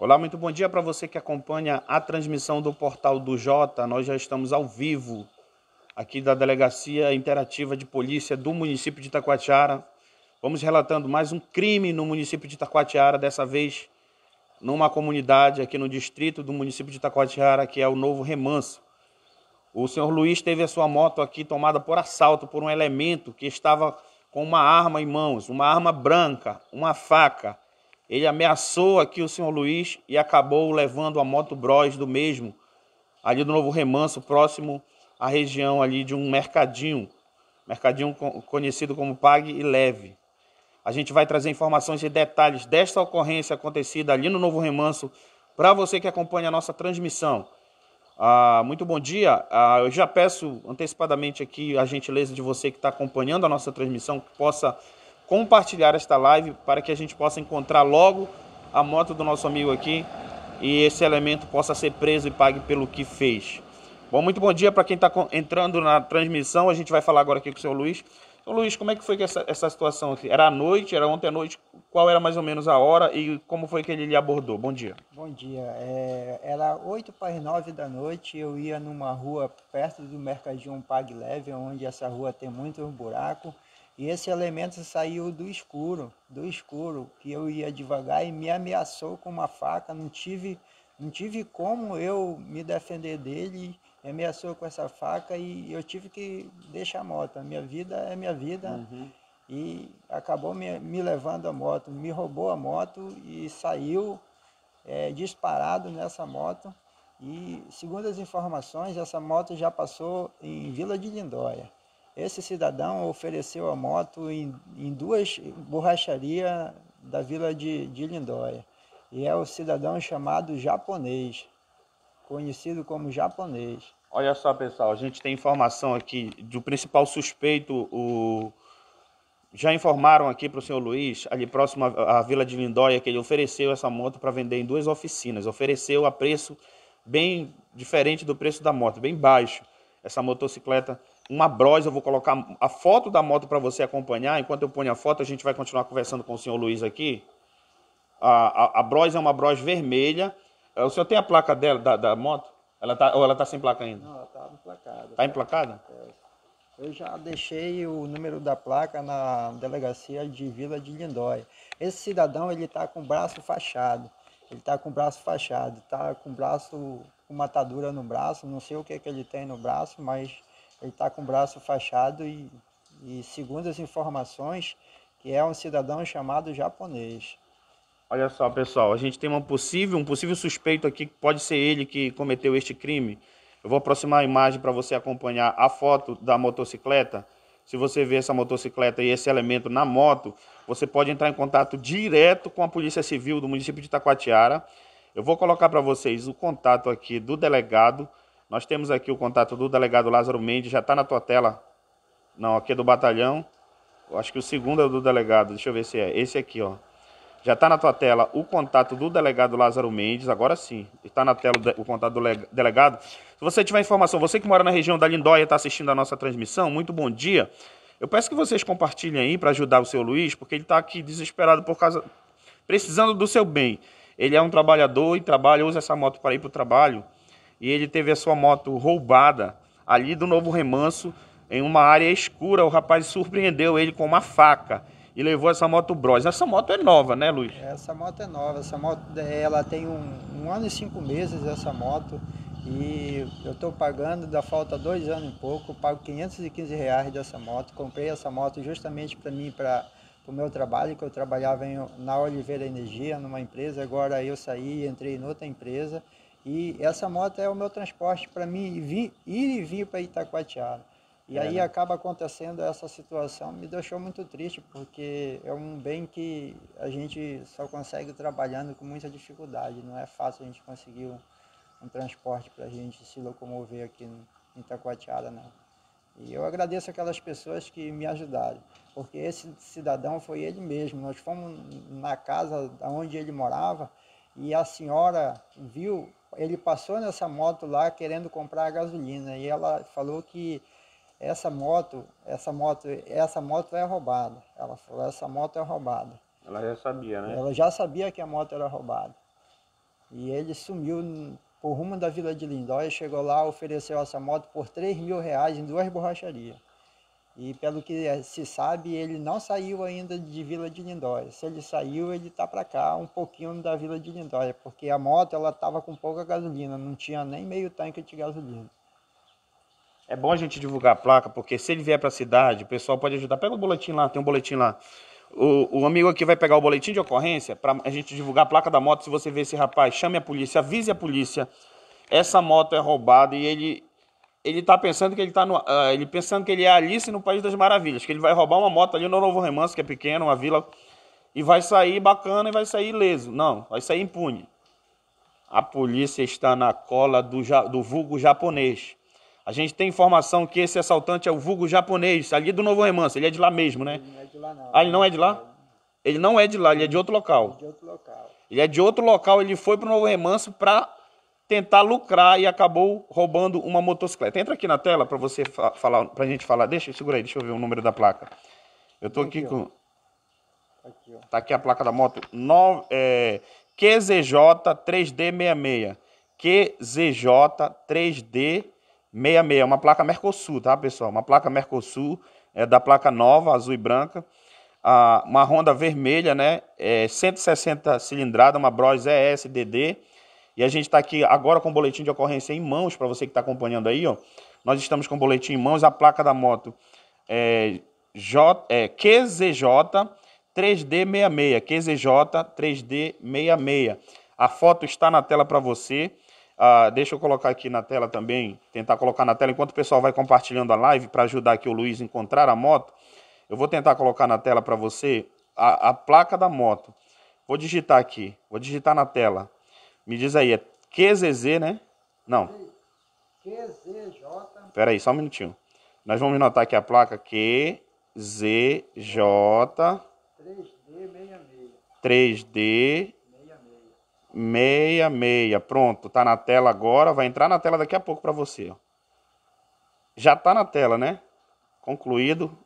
Olá, muito bom dia para você que acompanha a transmissão do portal do Jota. Nós já estamos ao vivo aqui da Delegacia Interativa de Polícia do município de Itacoatiara. Vamos relatando mais um crime no município de Itacoatiara, dessa vez numa comunidade aqui no distrito do município de Itacoatiara, que é o Novo Remanso. O senhor Luiz teve a sua moto aqui tomada por assalto por um elemento que estava com uma arma em mãos, uma arma branca, uma faca ele ameaçou aqui o senhor Luiz e acabou levando a moto Bros do mesmo, ali do Novo Remanso, próximo à região ali de um mercadinho, mercadinho conhecido como Pague e Leve. A gente vai trazer informações e detalhes desta ocorrência acontecida ali no Novo Remanso para você que acompanha a nossa transmissão. Ah, muito bom dia. Ah, eu já peço antecipadamente aqui a gentileza de você que está acompanhando a nossa transmissão que possa compartilhar esta live para que a gente possa encontrar logo a moto do nosso amigo aqui e esse elemento possa ser preso e pague pelo que fez. Bom, muito bom dia para quem está entrando na transmissão. A gente vai falar agora aqui com o seu Luiz. Ô, Luiz, como é que foi que essa, essa situação aqui? Era à noite, era ontem à noite? Qual era mais ou menos a hora e como foi que ele lhe abordou? Bom dia. Bom dia. É, era 8 para as 9 da noite. Eu ia numa rua perto do Mercadinho Pag Leve, onde essa rua tem muitos buracos. E esse elemento saiu do escuro, do escuro, que eu ia devagar e me ameaçou com uma faca. Não tive, não tive como eu me defender dele. Me ameaçou com essa faca e eu tive que deixar a moto. A minha vida é minha vida. Uhum. E acabou me, me levando a moto, me roubou a moto e saiu é, disparado nessa moto. E segundo as informações, essa moto já passou em Vila de Lindóia. Esse cidadão ofereceu a moto em, em duas borracharias da vila de, de Lindóia. E é o cidadão chamado japonês, conhecido como japonês. Olha só, pessoal, a gente tem informação aqui do principal suspeito, o já informaram aqui para o senhor Luiz, ali próximo à, à Vila de Lindóia, que ele ofereceu essa moto para vender em duas oficinas. Ofereceu a preço bem diferente do preço da moto, bem baixo. Essa motocicleta uma brosa, eu vou colocar a foto da moto para você acompanhar. Enquanto eu ponho a foto, a gente vai continuar conversando com o senhor Luiz aqui. A, a, a é uma Bros vermelha. Eh, o senhor tem a placa dela, da, da moto? Ela tá, ou ela está sem placa ainda? Não, ela está emplacada. Está emplacada? É. Eu já deixei o número da placa na delegacia de Vila de Lindóia. Esse cidadão, ele está com o braço fachado. Ele está com o braço fachado, está com o braço, com matadura no braço. Não sei o que, que ele tem no braço, mas ele está com o braço fachado e, e, segundo as informações, que é um cidadão chamado japonês. Olha só, pessoal, a gente tem uma possível, um possível suspeito aqui que pode ser ele que cometeu este crime. Eu vou aproximar a imagem para você acompanhar a foto da motocicleta. Se você vê essa motocicleta e esse elemento na moto, você pode entrar em contato direto com a Polícia Civil do município de Taquatiara. Eu vou colocar para vocês o contato aqui do delegado nós temos aqui o contato do delegado Lázaro Mendes, já está na tua tela. Não, aqui é do batalhão. Eu acho que o segundo é do delegado, deixa eu ver se é. Esse aqui, ó. Já está na tua tela o contato do delegado Lázaro Mendes, agora sim. Está na tela o contato do delegado. Se você tiver informação, você que mora na região da Lindóia e está assistindo a nossa transmissão, muito bom dia. Eu peço que vocês compartilhem aí para ajudar o seu Luiz, porque ele está aqui desesperado por causa. precisando do seu bem. Ele é um trabalhador e trabalha, usa essa moto para ir para o trabalho e ele teve a sua moto roubada ali do Novo Remanso, em uma área escura. O rapaz surpreendeu ele com uma faca e levou essa moto Bros. Essa moto é nova, né, Luiz? Essa moto é nova. Essa moto, eh, ela tem um, um ano e cinco meses, essa moto. E eu estou pagando, da falta dois anos e pouco, pago 515 reais dessa moto. Comprei essa moto justamente para mim, para o meu trabalho, que eu trabalhava em, na Oliveira Energia, numa empresa. Agora eu saí, entrei em outra empresa. E essa moto é o meu transporte para mim ir e vir para Itacoatiara. E é, aí acaba acontecendo essa situação, me deixou muito triste, porque é um bem que a gente só consegue trabalhando com muita dificuldade. Não é fácil a gente conseguir um, um transporte para a gente se locomover aqui em Itacoatiara, não. E eu agradeço aquelas pessoas que me ajudaram, porque esse cidadão foi ele mesmo. Nós fomos na casa onde ele morava e a senhora viu ele passou nessa moto lá querendo comprar gasolina e ela falou que essa moto, essa moto, essa moto é roubada. Ela falou, essa moto é roubada. Ela já sabia, né? Ela já sabia que a moto era roubada. E ele sumiu por rumo da Vila de Lindóia, chegou lá, ofereceu essa moto por 3 mil reais em duas borracharias. E pelo que eh, se sabe, ele não saiu ainda de Vila de Lindóia. Se ele saiu, ele está para cá, um pouquinho da Vila de Lindóia, porque a moto ela estava com pouca gasolina, não tinha nem meio tanque de gasolina. É bom a gente divulgar a placa, porque se ele vier para a cidade, o pessoal pode ajudar. Pega o boletim lá, tem um boletim lá. O, o amigo aqui vai pegar o boletim de ocorrência para a gente divulgar a placa da moto. Se você ver esse rapaz, chame a polícia, avise a polícia. Essa moto é roubada e ele ele tá pensando que ele tá no, uh, ele pensando que ele é Alice no País das Maravilhas, que ele vai roubar uma moto ali no Novo Remanso, que é pequeno, uma vila, e vai sair bacana e vai sair ileso. Não, vai sair impune. A polícia está na cola do, do vulgo japonês. A gente tem informação que esse assaltante é o vulgo japonês, ali do Novo Remanso, ele é de lá mesmo, né? Ele não é de lá, não. Ah, ele não é de lá? Ele não é de lá, ele é de outro local. Ele é de outro local, ele, é de outro local, ele foi pro Novo Remanso para tentar lucrar e acabou roubando uma motocicleta. Entra aqui na tela para você fa falar, para a gente falar. Deixa, segura aí, deixa eu ver o número da placa. Eu tô aqui, aqui com. Ó. Aqui, ó. Tá aqui a placa da moto. No, é, QZJ 3D66. QZJ 3D66. Uma placa Mercosul, tá, pessoal? Uma placa Mercosul. É da placa nova, azul e branca. Ah, uma Honda vermelha, né? É 160 cilindrada, uma Bros ESDD. E a gente está aqui agora com o boletim de ocorrência em mãos, para você que está acompanhando aí, ó. Nós estamos com o boletim em mãos, a placa da moto é, J, é QZJ 3D66, QZJ 3D66. A foto está na tela para você. Ah, deixa eu colocar aqui na tela também, tentar colocar na tela, enquanto o pessoal vai compartilhando a live para ajudar aqui o Luiz a encontrar a moto. Eu vou tentar colocar na tela para você a, a placa da moto. Vou digitar aqui, vou digitar na tela. Me diz aí, é QZZ, né? Não. QZJ. Pera aí, só um minutinho. Nós vamos notar aqui a placa QZJ 3D66. 3D 66. Pronto, tá na tela agora, vai entrar na tela daqui a pouco para você, Já tá na tela, né? Concluído.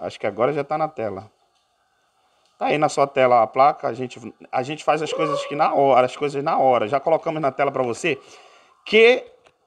Acho que agora já tá na tela. Tá aí na sua tela a placa, a gente, a gente faz as coisas que na hora, as coisas na hora. Já colocamos na tela para você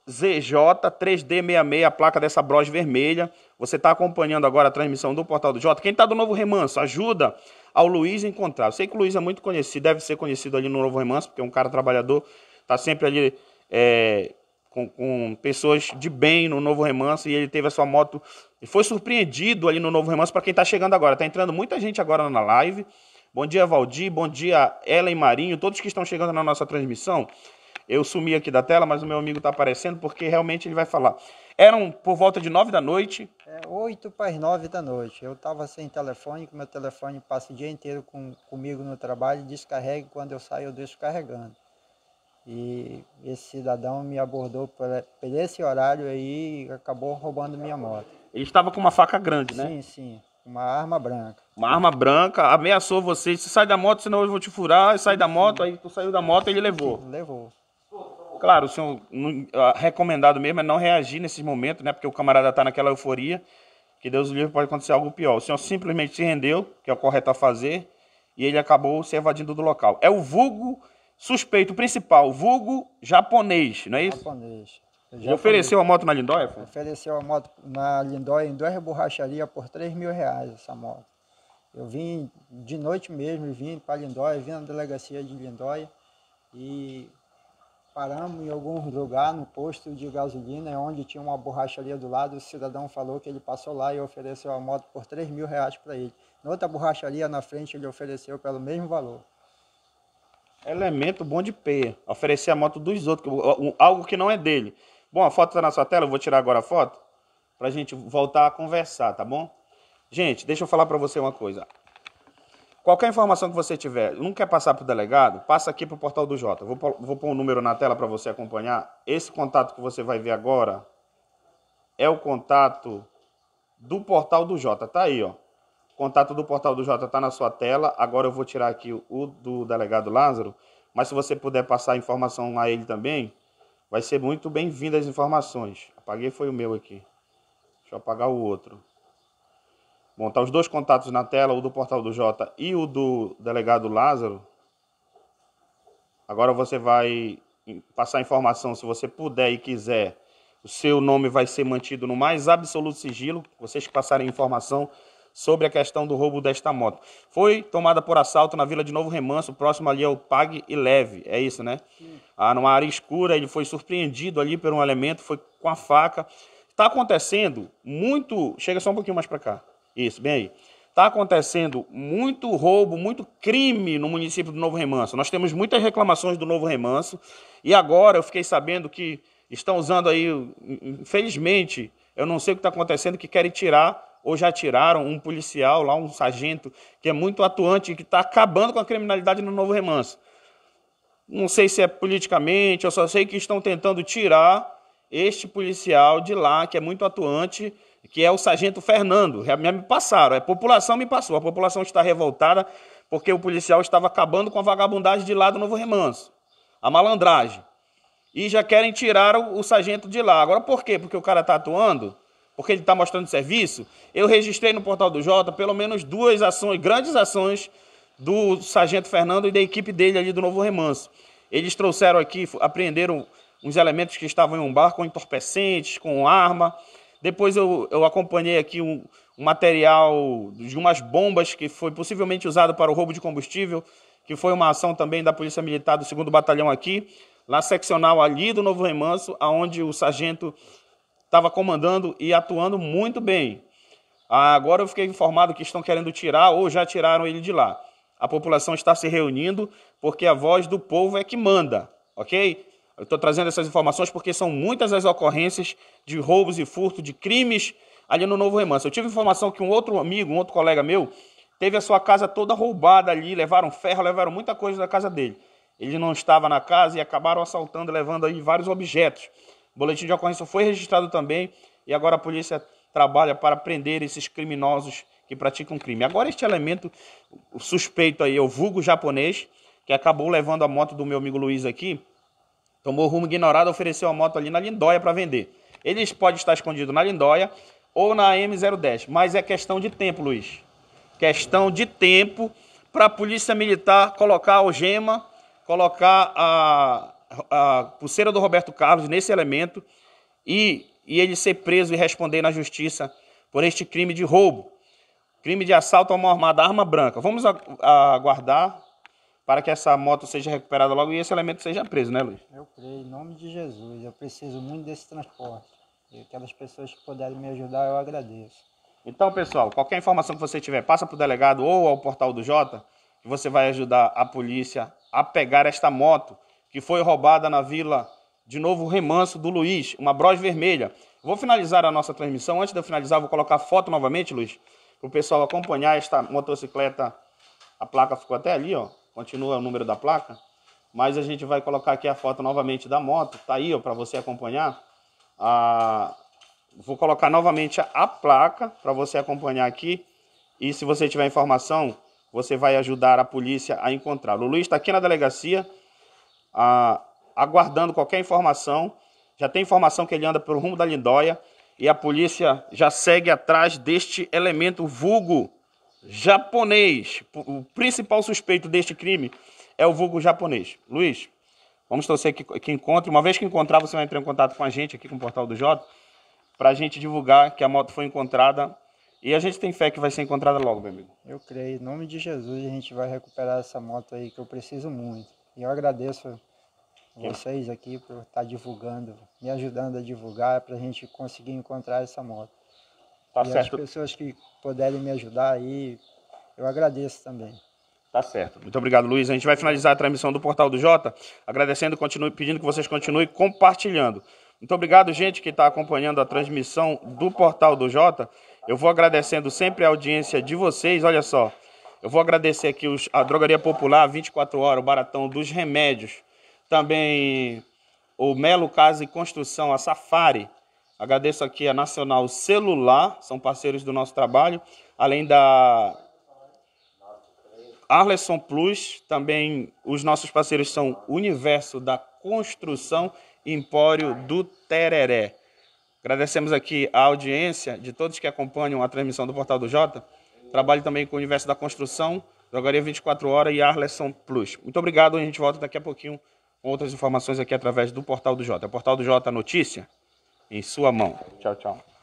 QZJ3D66, a placa dessa broche vermelha. Você está acompanhando agora a transmissão do Portal do Jota. Quem está do Novo Remanso, ajuda ao Luiz a encontrar. Eu sei que o Luiz é muito conhecido, deve ser conhecido ali no Novo Remanso, porque é um cara trabalhador, está sempre ali é, com, com pessoas de bem no Novo Remanso e ele teve a sua moto e foi surpreendido ali no Novo Remanso para quem está chegando agora. Está entrando muita gente agora na live. Bom dia, Valdir. Bom dia, Ellen Marinho. Todos que estão chegando na nossa transmissão. Eu sumi aqui da tela, mas o meu amigo está aparecendo porque realmente ele vai falar. Eram por volta de nove da noite. É, oito para as nove da noite. Eu estava sem telefone, com meu telefone passa o dia inteiro com, comigo no trabalho. Descarrego quando eu saio, eu deixo carregando. E esse cidadão me abordou por, esse horário aí e acabou roubando minha moto. Ele estava com uma faca grande, né? Sim, sim. Uma arma branca. Uma arma branca, ameaçou você. Se sai da moto, senão eu vou te furar. Sai da moto, aí tu saiu da moto e ele levou. Levou. Claro, o senhor ah, recomendado mesmo é não reagir nesses momentos, né? Porque o camarada tá naquela euforia. Que Deus livre pode acontecer algo pior. O senhor simplesmente se rendeu, que é o correto a fazer, e ele acabou se evadindo do local. É o vulgo suspeito principal, vulgo japonês, não é isso? Japonês. Já ofereceu a moto na Lindóia? Ofereceu a moto na Lindóia em duas borracharias por 3 mil reais essa moto. Eu vim de noite mesmo, vim para Lindóia, vim na delegacia de Lindóia e paramos em algum lugar no posto de gasolina, é onde tinha uma borracharia do lado. O cidadão falou que ele passou lá e ofereceu a moto por 3 mil reais para ele. Na outra borracharia na frente ele ofereceu pelo mesmo valor. Elemento bom de peia. Oferecer a moto dos outros, algo que não é dele. Bom, a foto está na sua tela, eu vou tirar agora a foto para a gente voltar a conversar, tá bom? Gente, deixa eu falar para você uma coisa. Qualquer informação que você tiver, não quer passar para o delegado, passa aqui para o portal do Jota. Vou, vou pôr um número na tela para você acompanhar. Esse contato que você vai ver agora é o contato do portal do Jota. Tá aí, ó. O contato do portal do Jota está na sua tela. Agora eu vou tirar aqui o do delegado Lázaro. Mas se você puder passar a informação a ele também, vai ser muito bem vindo as informações. Apaguei foi o meu aqui. Deixa eu apagar o outro. Bom, tá os dois contatos na tela, o do portal do Jota e o do delegado Lázaro. Agora você vai passar a informação, se você puder e quiser. O seu nome vai ser mantido no mais absoluto sigilo. Vocês que passarem informação sobre a questão do roubo desta moto. Foi tomada por assalto na vila de Novo Remanso, próximo ali ao Pague e Leve. É isso, né? Ah, numa área escura, ele foi surpreendido ali por um elemento, foi com a faca. Está acontecendo muito. Chega só um pouquinho mais para cá. Isso, bem aí. Está acontecendo muito roubo, muito crime no município do Novo Remanso. Nós temos muitas reclamações do Novo Remanso. E agora eu fiquei sabendo que estão usando aí, infelizmente, eu não sei o que está acontecendo, que querem tirar ou já tiraram um policial lá, um sargento, que é muito atuante e que está acabando com a criminalidade no Novo Remanso. Não sei se é politicamente, eu só sei que estão tentando tirar este policial de lá, que é muito atuante, que é o sargento Fernando. Me passaram, a população me passou, a população está revoltada porque o policial estava acabando com a vagabundagem de lá do Novo Remanso, a malandragem. E já querem tirar o, o sargento de lá. Agora por quê? Porque o cara está atuando? porque ele está mostrando serviço, eu registrei no portal do Jota pelo menos duas ações, grandes ações do Sargento Fernando e da equipe dele ali do Novo Remanso. Eles trouxeram aqui, apreenderam uns elementos que estavam em um bar com entorpecentes, com arma. Depois eu, eu acompanhei aqui um, um material de umas bombas que foi possivelmente usado para o roubo de combustível, que foi uma ação também da Polícia Militar do 2 Batalhão aqui, lá seccional ali do Novo Remanso, aonde o sargento estava comandando e atuando muito bem. Ah, agora eu fiquei informado que estão querendo tirar ou já tiraram ele de lá. A população está se reunindo porque a voz do povo é que manda, ok? Eu estou trazendo essas informações porque são muitas as ocorrências de roubos e furto, de crimes ali no Novo Remanso. Eu tive informação que um outro amigo, um outro colega meu, teve a sua casa toda roubada ali, levaram ferro, levaram muita coisa da casa dele. Ele não estava na casa e acabaram assaltando, levando aí vários objetos. O boletim de ocorrência foi registrado também e agora a polícia trabalha para prender esses criminosos que praticam crime. Agora este elemento o suspeito aí, é o vulgo japonês, que acabou levando a moto do meu amigo Luiz aqui, tomou rumo ignorado, ofereceu a moto ali na Lindóia para vender. Ele pode estar escondido na Lindóia ou na M010, mas é questão de tempo, Luiz. Questão de tempo para a polícia militar colocar a algema, colocar a, a pulseira do Roberto Carlos nesse elemento e, e ele ser preso e responder na justiça por este crime de roubo, crime de assalto a mão armada, arma branca. Vamos aguardar para que essa moto seja recuperada logo e esse elemento seja preso, né, Luiz? Eu creio, em nome de Jesus. Eu preciso muito desse transporte. E aquelas pessoas que puderem me ajudar, eu agradeço. Então, pessoal, qualquer informação que você tiver, passa para o delegado ou ao portal do Jota, que você vai ajudar a polícia a pegar esta moto que foi roubada na vila de Novo Remanso do Luiz, uma bros vermelha. Vou finalizar a nossa transmissão. Antes de eu finalizar, vou colocar a foto novamente, Luiz, para o pessoal acompanhar esta motocicleta. A placa ficou até ali, ó. Continua o número da placa. Mas a gente vai colocar aqui a foto novamente da moto. Está aí, ó, para você acompanhar. Ah, vou colocar novamente a placa para você acompanhar aqui. E se você tiver informação, você vai ajudar a polícia a encontrá-lo. O Luiz está aqui na delegacia ah, aguardando qualquer informação. Já tem informação que ele anda pelo rumo da Lindóia e a polícia já segue atrás deste elemento vulgo japonês. O principal suspeito deste crime é o vulgo japonês. Luiz, vamos torcer que, que encontre. Uma vez que encontrar, você vai entrar em contato com a gente aqui com o Portal do Jota para a gente divulgar que a moto foi encontrada. E a gente tem fé que vai ser encontrada logo, meu amigo. Eu creio. Em nome de Jesus, a gente vai recuperar essa moto aí que eu preciso muito. E eu agradeço vocês é aqui por estar tá divulgando, me ajudando a divulgar para a gente conseguir encontrar essa moto. Tá e certo. as pessoas que puderem me ajudar aí, eu agradeço também. Tá certo. Muito obrigado, Luiz. A gente vai finalizar a transmissão do Portal do Jota, agradecendo, continue, pedindo que vocês continuem compartilhando. Muito obrigado, gente, que está acompanhando a transmissão do Portal do Jota. Eu vou agradecendo sempre a audiência de vocês. Olha só, eu vou agradecer aqui os, a Drogaria Popular, 24 horas, o Baratão dos Remédios, também o Melo Casa e Construção, a Safari. Agradeço aqui a Nacional Celular, são parceiros do nosso trabalho, além da Arleson Plus, também os nossos parceiros são Universo da Construção e Empório do Tereré. Agradecemos aqui a audiência de todos que acompanham a transmissão do Portal do Jota. Trabalho também com o Universo da Construção, Drogaria 24 Horas e Arleson Plus. Muito obrigado, a gente volta daqui a pouquinho outras informações aqui através do Portal do Jota. É Portal do Jota Notícia em sua mão. Tchau, tchau.